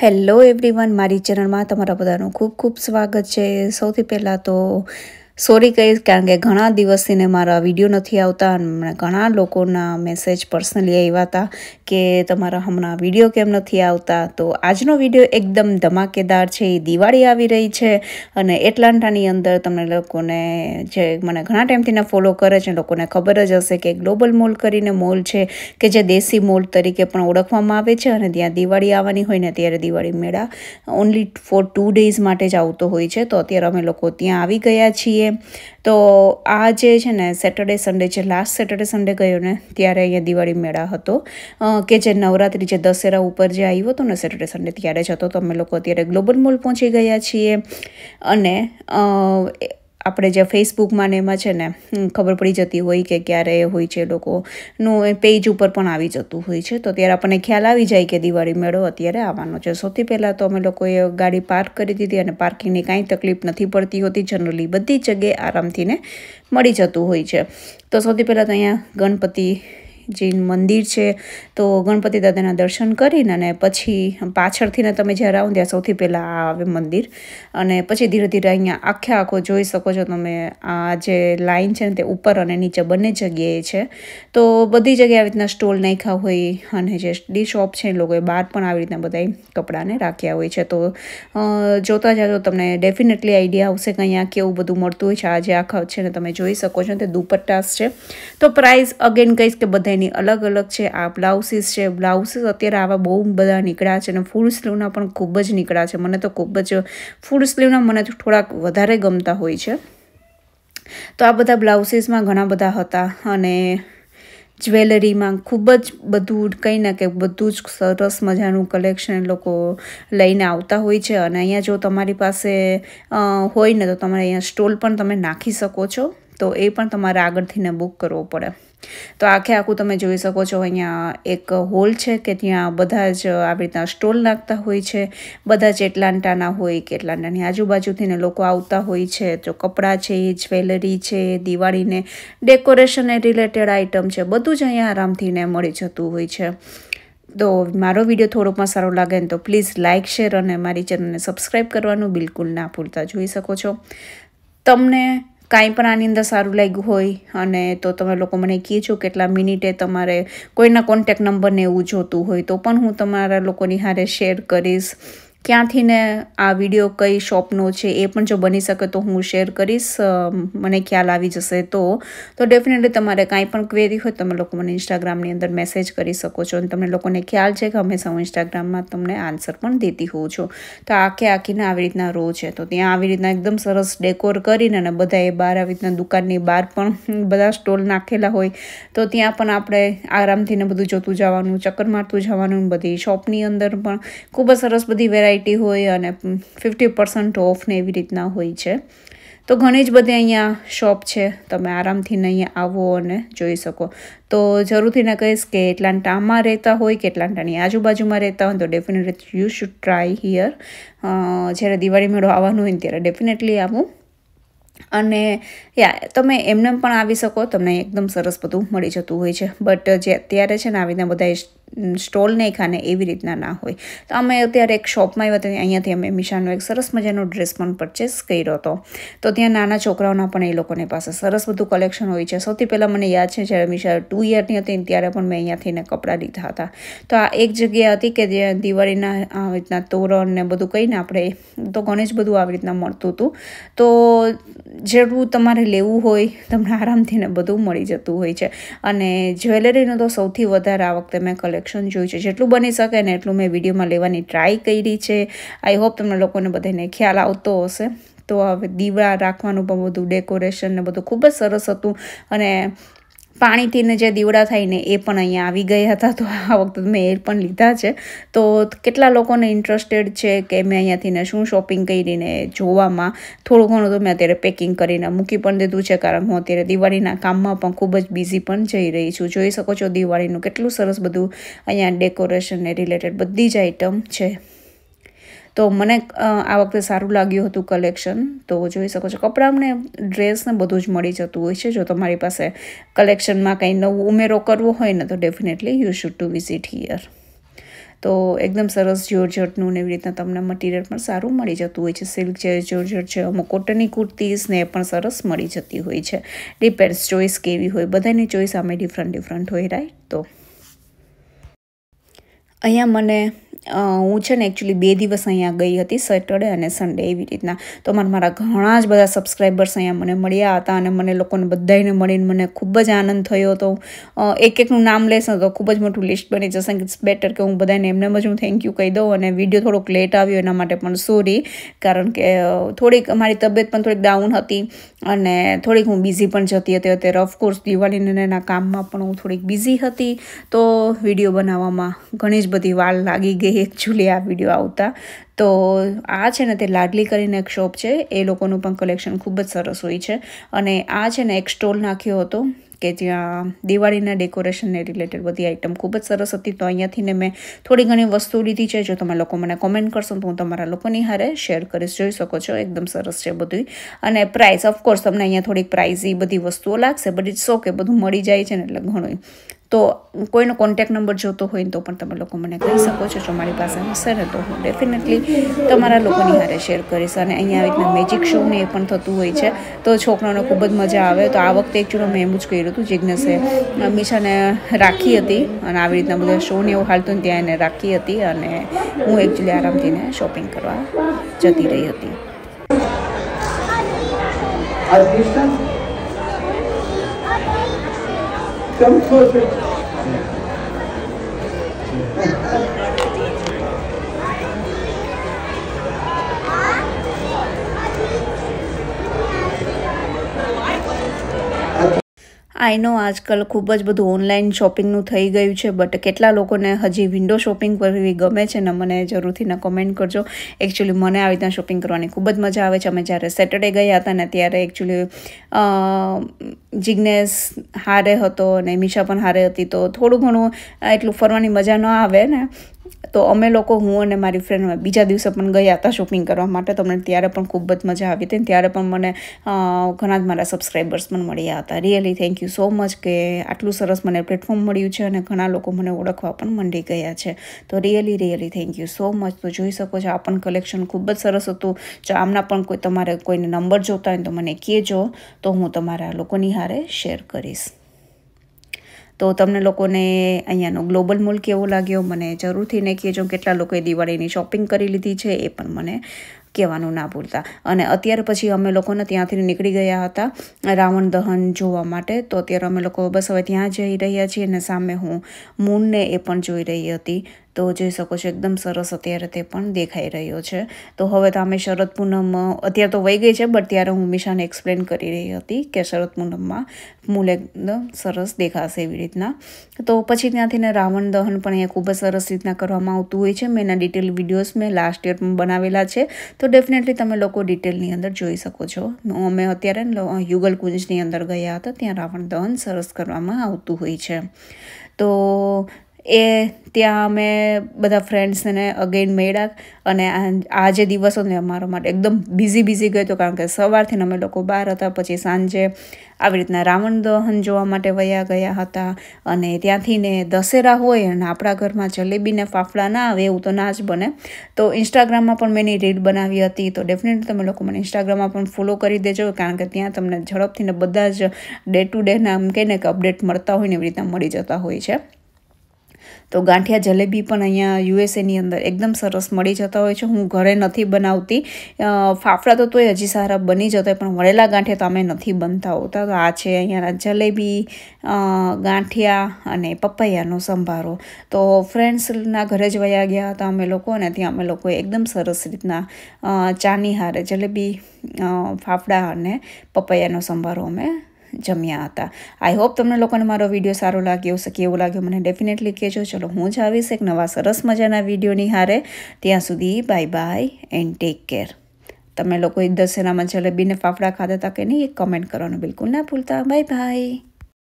hello everyone મારી ચેનલમાં તમારા બધાનું ખૂબ ખૂબ સ્વાગત છે સૌથી પહેલાં તો સોરી કહીશ કારણ કે ઘણા દિવસથીને મારા વિડીયો નથી આવતા અને ઘણા લોકોના મેસેજ પર્સનલી આવ્યા હતા કે તમારા હમણાં વિડીયો કેમ નથી આવતા તો આજનો વિડીયો એકદમ ધમાકેદાર છે એ દિવાળી આવી રહી છે અને એટલાન્ટાની અંદર તમને લોકોને જે મને ઘણા ટાઈમથીને ફોલો કરે છે લોકોને ખબર જ હશે કે ગ્લોબલ મોલ કરીને મોલ છે કે જે દેશી મોલ તરીકે પણ ઓળખવામાં આવે છે અને ત્યાં દિવાળી આવવાની હોય ને ત્યારે દિવાળી મેળા ઓનલી ફોર ટુ ડેઝ માટે જ આવતો હોય છે તો અત્યારે અમે લોકો ત્યાં આવી ગયા છીએ છીએ તો આ જે છે ને સેટરડે સન્ડે જે લાસ્ટ સેટરડે સન્ડે ગયો ને ત્યારે અહીંયા દિવાળી મેળા હતો કે જે નવરાત્રિ જે દશેરા ઉપર જે આવ્યો હતો ને સેટરડે સન્ડે ત્યારે જ હતો તો અમે લોકો અત્યારે ગ્લોબલ મોલ પહોંચી ગયા છીએ અને આપણે જે ફેસબુકમાં ને એમાં છે ને ખબર પડી જતી હોય કે ક્યારે હોય છે લોકોનું એ પેજ ઉપર પણ આવી જતું હોય છે તો ત્યારે આપણને ખ્યાલ આવી જાય કે દિવાળી મેળો અત્યારે આવવાનો છે સૌથી પહેલાં તો અમે લોકોએ ગાડી પાર્ક કરી દીધી અને પાર્કિંગની કાંઈ તકલીફ નથી પડતી હોતી જનરલી બધી જગ્યાએ આરામથી ને મળી જતું હોય છે તો સૌથી પહેલાં તો અહીંયા ગણપતિ જૈન મંદિર છે તો ગણપતિ દાદાના દર્શન કરીને અને પછી પાછળથીને તમે જ્યારે આવો ત્યાં સૌથી પહેલાં આ આવે મંદિર અને પછી ધીરે ધીરે અહીંયા આખે આખો જોઈ શકો છો તમે આ જે લાઇન છે ને તે ઉપર અને નીચે બંને જગ્યાએ છે તો બધી જગ્યાએ આવી રીતના સ્ટોલ નાખ્યા હોય અને જે ડી શોપ છે એ લોકોએ બહાર પણ આવી રીતના બધા કપડાને રાખ્યા હોય છે તો જોતા જાજો તમને ડેફિનેટલી આઈડિયા આવશે કે અહીંયા કેવું બધું મળતું હોય છે આ જે આખા છે ને તમે જોઈ શકો છો તે દુપટ્ટાસ છે તો પ્રાઇસ અગેન કહીશ કે બધા એની અલગ અલગ છે આ બ્લાઉસીસ છે બ્લાઉસીસ અત્યારે આવા બહુ બધા નીકળ્યા છે અને ફૂલ સ્લીવના પણ ખૂબ જ નીકળ્યા છે મને તો ખૂબ જ ફૂલ સ્લીવના મને થોડાક વધારે ગમતા હોય છે તો આ બધા બ્લાઉસીસમાં ઘણા બધા હતા અને જ્વેલરીમાં ખૂબ જ બધું કંઈ ને કે બધું જ સરસ મજાનું કલેક્શન લોકો લઈને આવતા હોય છે અને અહીંયા જો તમારી પાસે હોય ને તો તમારે અહીંયા સ્ટોલ પણ તમે નાખી શકો છો તો એ પણ તમારે આગળથીને બુક કરવો પડે તો આખે આખું તમે જોઈ શકો છો અહીંયા એક હોલ છે કે ત્યાં બધા જ આવી રીતના સ્ટોલ લાગતા હોય છે બધા જ એટલાન્ટાના હોય કે એટલાન્ટાની ને લોકો આવતા હોય છે તો કપડાં છે જ્વેલરી છે દિવાળીને ડેકોરેશનને રિલેટેડ આઇટમ છે બધું જ અહીંયા આરામથી ને મળી જતું હોય છે તો મારો વિડીયો થોડો પણ સારો લાગે ને તો પ્લીઝ લાઇક શેર અને મારી ચેનલને સબસ્ક્રાઈબ કરવાનું બિલકુલ ના ભૂલતા જોઈ શકો છો તમને કાંઈ પણ આની અંદર સારું લાગ્યું હોય અને તો તમે લોકો મને કહેજો કેટલા મિનિટે તમારે કોઈના કોન્ટેક નંબરને એવું જોતું હોય તો પણ હું તમારા લોકોની હારે શેર કરીશ ક્યાંથી ને આ વિડીયો કઈ શોપનો છે એ પણ જો બની શકે તો હું શેર કરીશ મને ખ્યાલ આવી જશે તો તો ડેફિનેટલી તમારે કાંઈ પણ ક્વેરી હોય તમે લોકો મને ઇન્સ્ટાગ્રામની અંદર મેસેજ કરી શકો છો અને તમને લોકોને ખ્યાલ છે કે હંમેશા હું ઇન્સ્ટાગ્રામમાં તમને આન્સર પણ દેતી હોઉં છું તો આખે આખીને આવી રીતના રો છે તો ત્યાં આવી રીતના એકદમ સરસ ડેકોર કરીને અને બધા એ બહાર આવી રીતના દુકાનની બહાર પણ બધા સ્ટોલ નાખેલા હોય તો ત્યાં પણ આપણે આરામથી ને બધું જોતું જવાનું ચક્કર મારતું જવાનું બધી શોપની અંદર પણ ખૂબ જ સરસ બધી વેરાયટી વેરાયટી હોય અને ફિફ્ટી પર્સન્ટ ઓફ ને એવી રીતના હોય છે તો ઘણી જ બધી અહીંયા શોપ છે તમે આરામથી અહીંયા આવો અને જોઈ શકો તો જરૂરથી ના કહીશ કે એટલાન્ટામાં રહેતા હોય કે એટલાન્ટાની આજુબાજુમાં રહેતા હોય તો definitely you should try here જ્યારે દિવાળી મેળો આવવાનો હોય ત્યારે ડેફિનેટલી આવું અને યા તમે એમને પણ આવી શકો તમને એકદમ સરસ બધું મળી જતું હોય છે બટ જે અત્યારે છે ને આવી રીતના બધા સ્ટોલ નહીં ખાને એવી રીતના ના હોય તો અમે અત્યારે એક શોપમાં આવ્યા હતા અહીંયાથી અમે મિશાનો એક સરસ મજાનો ડ્રેસ પણ પરચેસ કર્યો હતો તો ત્યાં નાના છોકરાઓના પણ એ લોકોની પાસે સરસ બધું કલેક્શન હોય છે સૌથી પહેલાં મને યાદ છે જ્યારે મિશા ટુ યરની હતી ત્યારે પણ મેં અહીંયાથી ને કપડાં લીધા હતા તો આ એક જગ્યા હતી કે જે દિવાળીના આવી રીતના તોરણ ને બધું કહીને આપણે તો ઘણે જ બધું આવી રીતના મળતું હતું તો જેટલું તમારે લેવું હોય તમને આરામથી ને બધું મળી જતું હોય છે અને જ્વેલરીનું તો સૌથી વધારે આ વખતે મેં કલેક્શન કલેક્શન જોયું છે જેટલું બની શકે ને એટલું મેં વિડીયોમાં લેવાની ટ્રાય કરી છે આઈ હોપ તમને લોકોને બધાને ખ્યાલ આવતો હશે તો હવે દીવા રાખવાનું પણ બધું ડેકોરેશન ને બધું ખૂબ જ સરસ હતું અને પાણીથીને જે દીવડા ને એ પણ અહીંયા આવી ગયા હતા તો આ વખતે મેં એ પણ લીધા છે તો કેટલા લોકોને ઇન્ટરેસ્ટેડ છે કે મેં અહીંયાથી ને શું શોપિંગ કરીને જોવામાં થોડું ઘણું તો મેં અત્યારે પેકિંગ કરીને મૂકી પણ દીધું છે કારણ હું અત્યારે દિવાળીના કામમાં પણ ખૂબ જ બિઝી પણ જઈ રહી છું જોઈ શકો છો દિવાળીનું કેટલું સરસ બધું અહીંયા ડેકોરેશનને રિલેટેડ બધી જ આઇટમ છે તો મને આ વખતે સારું લાગ્યું હતું કલેક્શન તો જોઈ શકો છો કપડાંને ડ્રેસને બધું જ મળી જતું હોય છે જો તમારી પાસે કલેક્શનમાં કંઈ નવું ઉમેરો કરવો હોય ને તો definitely you should to visit here તો એકદમ સરસ જોર્જટનું ને એવી રીતના તમને મટીરિયલ પણ સારું મળી જતું હોય છે સિલ્ક છે જોર્જટ છે અમુક કોટનની કુર્તીઝને ને પણ સરસ મળી જતી હોય છે ડિપેન્ડ્સ ચોઈસ કેવી હોય બધાની ચોઈસ આમે ડિફરન્ટ ડિફરન્ટ હોય રાઈટ તો અહીંયા મને હું છે ને એકચ્યુઅલી બે દિવસ અહીંયા ગઈ હતી સેટરડે અને સન્ડે એવી રીતના તો મને મારા ઘણા જ બધા સબસ્ક્રાઈબર્સ અહીંયા મને મળ્યા હતા અને મને લોકોને બધાને મળીને મને ખૂબ જ આનંદ થયો હતો એક એકનું નામ લેશે તો ખૂબ જ મોટું લિસ્ટ બની જશે ઇટ્સ બેટર કે હું બધાને એમને જ હું થેન્ક યુ કહી દઉં અને વિડીયો થોડોક લેટ આવ્યો એના માટે પણ સોરી કારણ કે થોડીક મારી તબિયત પણ થોડીક ડાઉન હતી અને થોડીક હું બિઝી પણ જતી હતી અત્યારે ઓફકોર્સ દિવાળીને એના કામમાં પણ હું થોડીક બિઝી હતી તો વિડીયો બનાવવામાં ઘણી જ બધી વાર લાગી ગઈ એકચ્યુઅલી આ વિડીયો આવતા તો આ છે ને તે લાડલી કરીને એક શોપ છે એ લોકોનું પણ કલેક્શન ખૂબ જ સરસ હોય છે અને આ છે ને એક સ્ટોલ નાખ્યો હતો કે જ્યાં દિવાળીના ડેકોરેશનને રિલેટેડ બધી આઇટમ ખૂબ જ સરસ હતી તો અહીંયાથી ને મેં થોડી ઘણી વસ્તુ લીધી છે જો તમે લોકો મને કોમેન્ટ કરશો તો હું તમારા લોકોની હારે શેર કરીશ જોઈ શકો છો એકદમ સરસ છે બધું અને પ્રાઇસ ઓફકોર્સ તમને અહીંયા થોડીક પ્રાઇઝ એ બધી વસ્તુઓ લાગશે બટ ઇટ્સ ઓકે બધું મળી જાય છે ને એટલે ઘણું તો કોઈનો કોન્ટેક નંબર જોતો હોય તો પણ તમે લોકો મને કહી શકો છો જો મારી પાસે હશે ને તો હું ડેફિનેટલી તમારા લોકોની હારે શેર કરીશ અને અહીંયા આવી રીતના મેજિક શોને એ પણ થતું હોય છે તો છોકરાઓને ખૂબ જ મજા આવે તો આ વખતે એકચ્યુલો મેં એમ જ કર્યું હતું જિજ્ઞાસે મિશાને રાખી હતી અને આવી રીતના બધા શોને એવું હાલતું ત્યાં એને રાખી હતી અને હું એકચ્યુઅલી આરામથીને શોપિંગ કરવા જતી રહી હતી 咱们说说。આઈ નો આજકાલ ખૂબ જ બધું ઓનલાઈન શોપિંગનું થઈ ગયું છે બટ કેટલા લોકોને હજી વિન્ડો શોપિંગ કરવી ગમે છે ને મને જરૂરથી ને કમેન્ટ કરજો એકચ્યુઅલી મને આવી રીતના શોપિંગ કરવાની ખૂબ જ મજા આવે છે અમે જ્યારે સેટરડે ગયા હતા ને ત્યારે એકચ્યુઅલી જિગ્નેશ હારે હતો અને મિશા પણ હારે હતી તો થોડું ઘણું એટલું ફરવાની મજા ન આવે ને તો અમે લોકો હું અને મારી ફ્રેન્ડ બીજા દિવસે પણ ગયા હતા શોપિંગ કરવા માટે તો મને ત્યારે પણ ખૂબ જ મજા આવી હતી ત્યારે પણ મને ઘણા જ મારા સબસ્ક્રાઈબર્સ પણ મળ્યા હતા really thank you so much કે આટલું સરસ મને પ્લેટફોર્મ મળ્યું છે અને ઘણા લોકો મને ઓળખવા પણ મંડી ગયા છે તો really really thank you so much તો જોઈ શકો છો આ પણ કલેક્શન ખૂબ જ સરસ હતું જો આમના પણ કોઈ તમારે કોઈને નંબર જોતા હોય તો મને કહેજો તો હું તમારા લોકોની હારે શેર કરીશ તો તમને લોકોને અહીંયાનો ગ્લોબલ મૂલ કેવો લાગ્યો મને જરૂરથી ને કહેજો કેટલા લોકોએ દિવાળીની શોપિંગ કરી લીધી છે એ પણ મને કહેવાનું ના ભૂલતા અને અત્યારે પછી અમે લોકોને ત્યાંથી નીકળી ગયા હતા રાવણ દહન જોવા માટે તો અત્યારે અમે લોકો બસ હવે ત્યાં જઈ રહ્યા છીએ અને સામે હું મૂનને એ પણ જોઈ રહી હતી તો જોઈ શકો છો એકદમ સરસ અત્યારે તે પણ દેખાઈ રહ્યો છે તો હવે તો અમે શરદ પૂનમ અત્યારે તો વહી ગઈ છે બટ ત્યારે હું મિશાને એક્સપ્લેન કરી રહી હતી કે શરદ પૂનમમાં મૂલ એકદમ સરસ દેખાશે એવી રીતના તો પછી ત્યાંથીને રાવણ દહન પણ અહીંયા ખૂબ જ સરસ રીતના કરવામાં આવતું હોય છે મેં એના ડિટેલ વિડીયોઝ મેં લાસ્ટ યર બનાવેલા છે તો ડેફિનેટલી તમે લોકો ડિટેલની અંદર જોઈ શકો છો અમે અત્યારે યુગલ કુંજની અંદર ગયા હતા ત્યાં રાવણ દહન સરસ કરવામાં આવતું હોય છે તો એ ત્યાં અમે બધા ફ્રેન્ડ્સને અગેન મેળ્યા અને આ જે દિવસ ને અમારા માટે એકદમ બિઝી બિઝી ગયો હતો કારણ કે સવારથી અમે લોકો બહાર હતા પછી સાંજે આવી રીતના રાવણ દહન જોવા માટે વયા ગયા હતા અને ત્યાંથી ને દશેરા હોય અને આપણા ઘરમાં જલેબીને ફાફડા ના આવે એવું તો ના જ બને તો ઇન્સ્ટાગ્રામમાં પણ મેં એની રીલ બનાવી હતી તો ડેફિનેટલી તમે લોકો મને ઇન્સ્ટાગ્રામમાં પણ ફોલો કરી દેજો કારણ કે ત્યાં તમને ઝડપથી ને બધા જ ડે ટુ ડેના આમ કહીને કે અપડેટ મળતા હોય ને એવી રીતના મળી જતા હોય છે તો ગાંઠિયા જલેબી પણ અહીંયા યુએસએની અંદર એકદમ સરસ મળી જતા હોય છે હું ઘરે નથી બનાવતી ફાફડા તો તોય હજી સારા બની જતા હોય પણ વળેલા ગાંઠિયા તો અમે નથી બનતા હોતા તો આ છે અહીંયાના જલેબી ગાંઠિયા અને પપૈયાનો સંભારો તો ફ્રેન્ડ્સના ઘરે જ વયા ગયા હતા અમે લોકો અને ત્યાં અમે લોકોએ એકદમ સરસ રીતના ચાની હારે જલેબી ફાફડા અને પપૈયાનો સંભારો અમે જમ્યા હતા આઈ હોપ તમને લોકોને મારો વિડીયો સારો લાગ્યો હશે એવું લાગ્યો મને ડેફિનેટલી કહેજો ચલો હું જ આવીશ એક નવા સરસ મજાના વિડીયોની હારે ત્યાં સુધી bye bye and take care તમે લોકોએ દશેરામાં જલેબીને ફાફડા ખાધા હતા કે નહીં એ કમેન્ટ કરવાનું બિલકુલ ના ભૂલતા બાય બાય